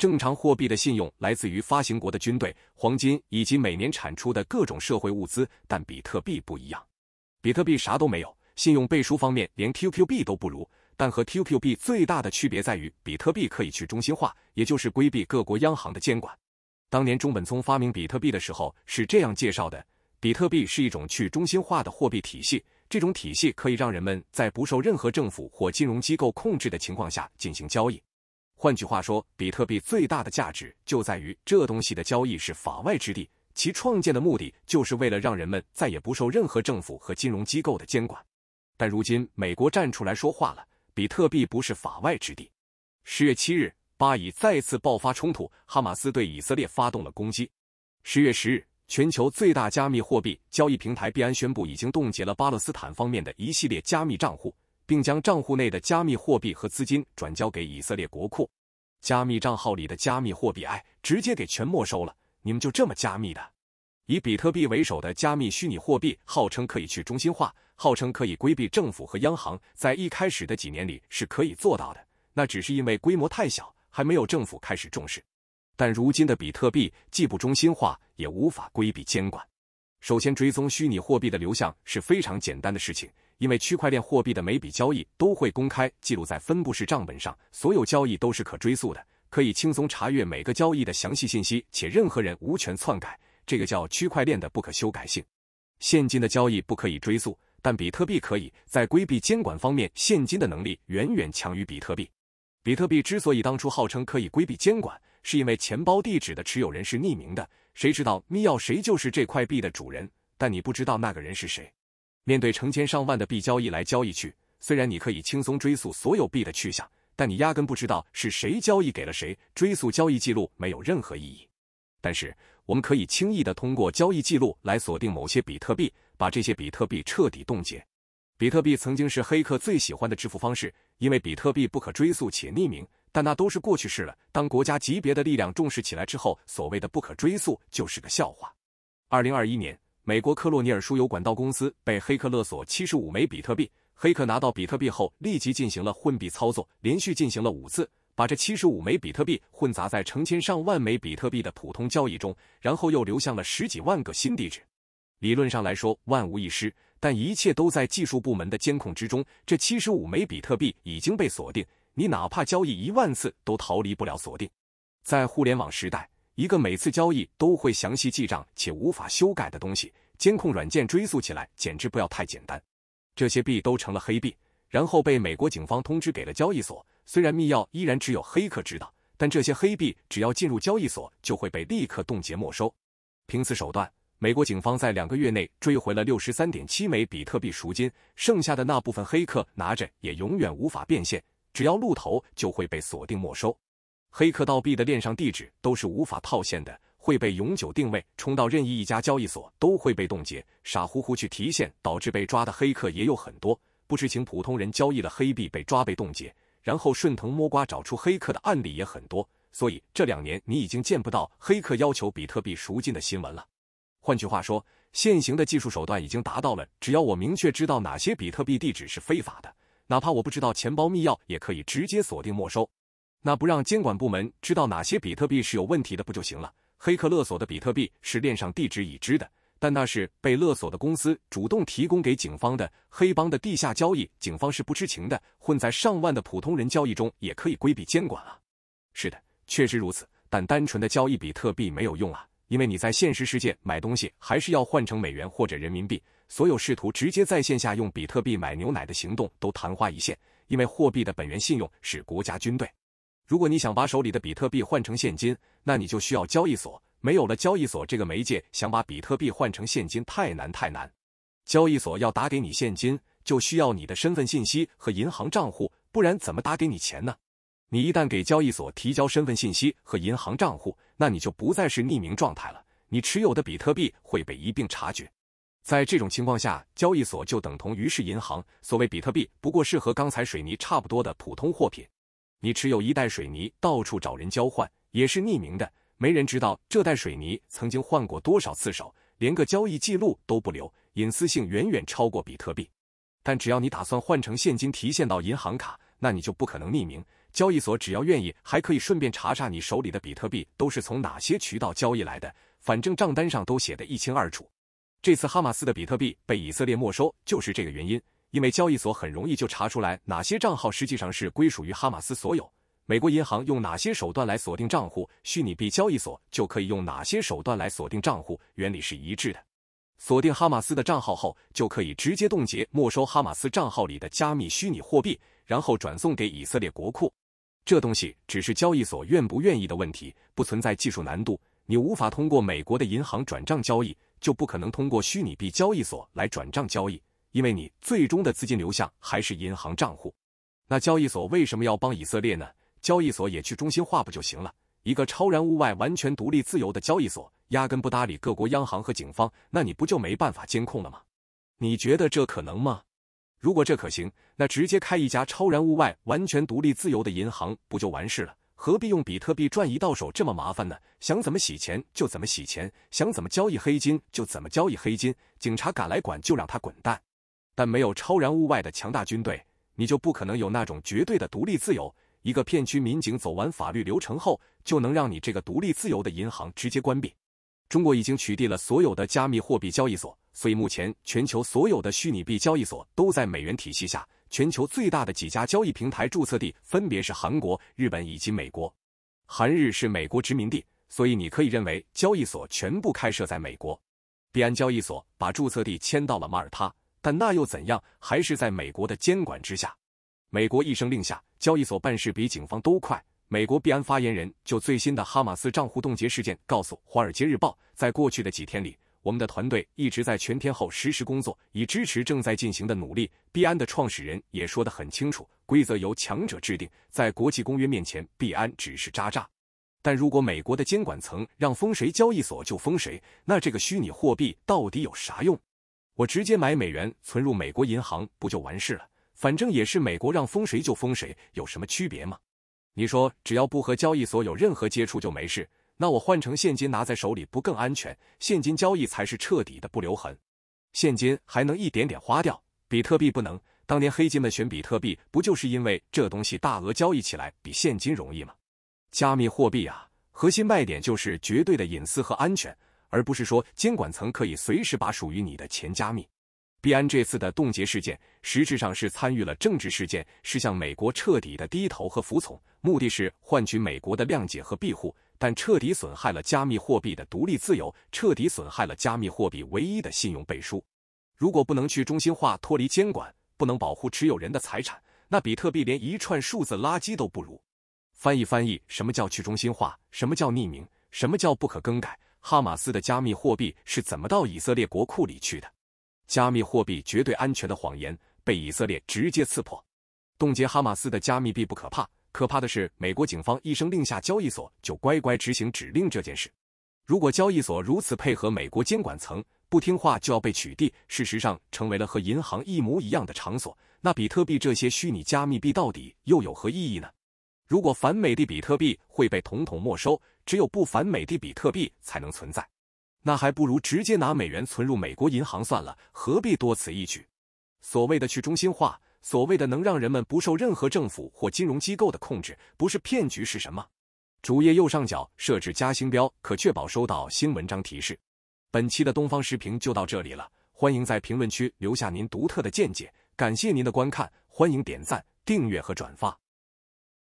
正常货币的信用来自于发行国的军队、黄金以及每年产出的各种社会物资，但比特币不一样。比特币啥都没有，信用背书方面连 QQB 都不如。但和 QQB 最大的区别在于，比特币可以去中心化，也就是规避各国央行的监管。当年中本聪发明比特币的时候是这样介绍的：比特币是一种去中心化的货币体系，这种体系可以让人们在不受任何政府或金融机构控制的情况下进行交易。换句话说，比特币最大的价值就在于这东西的交易是法外之地，其创建的目的就是为了让人们再也不受任何政府和金融机构的监管。但如今，美国站出来说话了，比特币不是法外之地。十月七日，巴以再次爆发冲突，哈马斯对以色列发动了攻击。十月十日，全球最大加密货币交易平台币安宣布已经冻结了巴勒斯坦方面的一系列加密账户，并将账户内的加密货币和资金转交给以色列国库。加密账号里的加密货币，哎，直接给全没收了！你们就这么加密的？以比特币为首的加密虚拟货币，号称可以去中心化，号称可以规避政府和央行，在一开始的几年里是可以做到的，那只是因为规模太小，还没有政府开始重视。但如今的比特币既不中心化，也无法规避监管。首先追踪虚拟货币的流向是非常简单的事情。因为区块链货币的每笔交易都会公开记录在分布式账本上，所有交易都是可追溯的，可以轻松查阅每个交易的详细信息，且任何人无权篡改。这个叫区块链的不可修改性。现金的交易不可以追溯，但比特币可以。在规避监管方面，现金的能力远远强于比特币。比特币之所以当初号称可以规避监管，是因为钱包地址的持有人是匿名的，谁知道密钥谁就是这块币的主人，但你不知道那个人是谁。面对成千上万的币交易来交易去，虽然你可以轻松追溯所有币的去向，但你压根不知道是谁交易给了谁，追溯交易记录没有任何意义。但是，我们可以轻易的通过交易记录来锁定某些比特币，把这些比特币彻底冻结。比特币曾经是黑客最喜欢的支付方式，因为比特币不可追溯且匿名，但那都是过去式了。当国家级别的力量重视起来之后，所谓的不可追溯就是个笑话。二零二一年。美国克洛尼尔输油管道公司被黑客勒索七十五枚比特币。黑客拿到比特币后，立即进行了混币操作，连续进行了五次，把这七十五枚比特币混杂在成千上万枚比特币的普通交易中，然后又流向了十几万个新地址。理论上来说，万无一失。但一切都在技术部门的监控之中。这七十五枚比特币已经被锁定，你哪怕交易一万次都逃离不了锁定。在互联网时代，一个每次交易都会详细记账且无法修改的东西。监控软件追溯起来简直不要太简单，这些币都成了黑币，然后被美国警方通知给了交易所。虽然密钥依然只有黑客知道，但这些黑币只要进入交易所就会被立刻冻结没收。凭此手段，美国警方在两个月内追回了六十三点七枚比特币赎金，剩下的那部分黑客拿着也永远无法变现，只要露头就会被锁定没收。黑客盗币的链上地址都是无法套现的。会被永久定位，冲到任意一家交易所都会被冻结。傻乎乎去提现导致被抓的黑客也有很多，不知情普通人交易了黑币被抓被冻结，然后顺藤摸瓜找出黑客的案例也很多。所以这两年你已经见不到黑客要求比特币赎金的新闻了。换句话说，现行的技术手段已经达到了，只要我明确知道哪些比特币地址是非法的，哪怕我不知道钱包密钥，也可以直接锁定没收。那不让监管部门知道哪些比特币是有问题的不就行了？黑客勒索的比特币是链上地址已知的，但那是被勒索的公司主动提供给警方的。黑帮的地下交易，警方是不知情的。混在上万的普通人交易中，也可以规避监管啊。是的，确实如此。但单纯的交易比特币没有用啊，因为你在现实世界买东西还是要换成美元或者人民币。所有试图直接在线下用比特币买牛奶的行动都昙花一现，因为货币的本源信用是国家军队。如果你想把手里的比特币换成现金，那你就需要交易所。没有了交易所这个媒介，想把比特币换成现金太难太难。交易所要打给你现金，就需要你的身份信息和银行账户，不然怎么打给你钱呢？你一旦给交易所提交身份信息和银行账户，那你就不再是匿名状态了，你持有的比特币会被一并察觉。在这种情况下，交易所就等同于是银行。所谓比特币不过是和刚才水泥差不多的普通货品。你持有一袋水泥，到处找人交换，也是匿名的，没人知道这袋水泥曾经换过多少次手，连个交易记录都不留，隐私性远远超过比特币。但只要你打算换成现金提现到银行卡，那你就不可能匿名。交易所只要愿意，还可以顺便查查你手里的比特币都是从哪些渠道交易来的，反正账单上都写得一清二楚。这次哈马斯的比特币被以色列没收，就是这个原因。因为交易所很容易就查出来哪些账号实际上是归属于哈马斯所有。美国银行用哪些手段来锁定账户，虚拟币交易所就可以用哪些手段来锁定账户，原理是一致的。锁定哈马斯的账号后，就可以直接冻结、没收哈马斯账号里的加密虚拟货币，然后转送给以色列国库。这东西只是交易所愿不愿意的问题，不存在技术难度。你无法通过美国的银行转账交易，就不可能通过虚拟币交易所来转账交易。因为你最终的资金流向还是银行账户，那交易所为什么要帮以色列呢？交易所也去中心化不就行了？一个超然物外、完全独立自由的交易所，压根不搭理各国央行和警方，那你不就没办法监控了吗？你觉得这可能吗？如果这可行，那直接开一家超然物外、完全独立自由的银行不就完事了？何必用比特币转移到手这么麻烦呢？想怎么洗钱就怎么洗钱，想怎么交易黑金就怎么交易黑金，警察敢来管就让他滚蛋。但没有超然物外的强大军队，你就不可能有那种绝对的独立自由。一个片区民警走完法律流程后，就能让你这个独立自由的银行直接关闭。中国已经取缔了所有的加密货币交易所，所以目前全球所有的虚拟币交易所都在美元体系下。全球最大的几家交易平台注册地分别是韩国、日本以及美国。韩日是美国殖民地，所以你可以认为交易所全部开设在美国。币安交易所把注册地迁到了马耳他。但那又怎样？还是在美国的监管之下。美国一声令下，交易所办事比警方都快。美国币安发言人就最新的哈马斯账户冻结事件告诉《华尔街日报》：“在过去的几天里，我们的团队一直在全天候实时工作，以支持正在进行的努力。”币安的创始人也说得很清楚：规则由强者制定，在国际公约面前，币安只是渣渣。但如果美国的监管层让封谁，交易所就封谁，那这个虚拟货币到底有啥用？我直接买美元存入美国银行不就完事了？反正也是美国让封谁就封谁，有什么区别吗？你说只要不和交易所有任何接触就没事，那我换成现金拿在手里不更安全？现金交易才是彻底的不留痕，现金还能一点点花掉，比特币不能。当年黑金们选比特币不就是因为这东西大额交易起来比现金容易吗？加密货币啊，核心卖点就是绝对的隐私和安全。而不是说监管层可以随时把属于你的钱加密。币安这次的冻结事件实质上是参与了政治事件，是向美国彻底的低头和服从，目的是换取美国的谅解和庇护，但彻底损害了加密货币的独立自由，彻底损害了加密货币唯一的信用背书。如果不能去中心化、脱离监管，不能保护持有人的财产，那比特币连一串数字垃圾都不如。翻译翻译，什么叫去中心化？什么叫匿名？什么叫不可更改？哈马斯的加密货币是怎么到以色列国库里去的？加密货币绝对安全的谎言被以色列直接刺破。冻结哈马斯的加密币不可怕，可怕的是美国警方一声令下，交易所就乖乖执行指令。这件事，如果交易所如此配合美国监管层，不听话就要被取缔，事实上成为了和银行一模一样的场所，那比特币这些虚拟加密币到底又有何意义呢？如果反美的比特币会被统统没收？只有不反美的比特币才能存在，那还不如直接拿美元存入美国银行算了，何必多此一举？所谓的去中心化，所谓的能让人们不受任何政府或金融机构的控制，不是骗局是什么？主页右上角设置加星标，可确保收到新文章提示。本期的东方时评就到这里了，欢迎在评论区留下您独特的见解。感谢您的观看，欢迎点赞、订阅和转发。